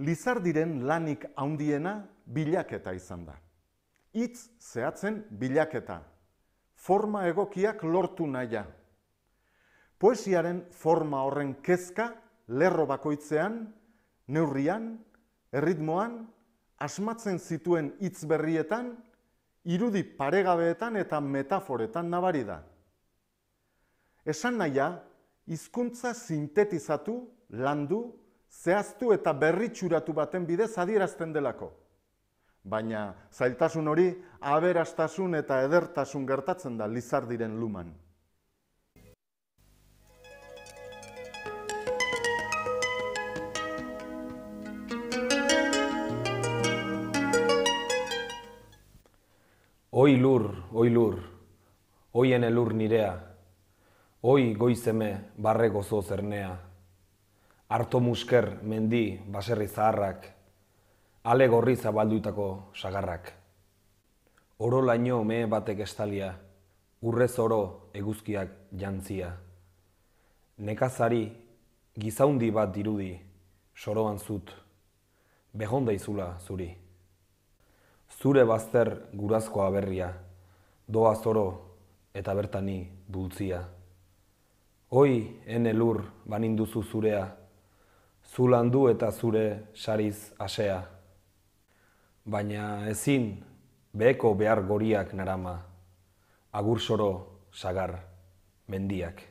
Lizardiren lanik handiena bilaketa izan da. Itz zehatzen bilaketa. Forma egokiak lortu naia. Poesiaren forma horren kezka lerro bakoitzean, neurrian, erritmoan, asmatzen zituen hitz berrietan, irudi paregabeetan eta metaforetan nabari da. Esan naia, hizkuntza sintetizatu, landu, zehaztu eta berritxuratu baten bidez adierazten delako. Baina zailtasun hori aberastasun eta edertasun gertatzen da lizardiren luman. Oi lur, oi lur, oien elur nirea, oi goizeme barre gozo zernea. Arto musker mendi baserri zaharrak, ale gorri zabaldutako sagarrak. Oro laino mehe batek estalia, urrez oro eguzkiak jantzia. Nekazari gizaundi bat dirudi, soroan zut, behonda izula zuri. Zure bazter gurazkoa berria, doa zoro eta bertani bultzia. Hoi, hene lur, baninduzu zurea, zulandu eta zure sariz asea. Baina ezin beheko behar goriak narama, agur soro sagar mendiak.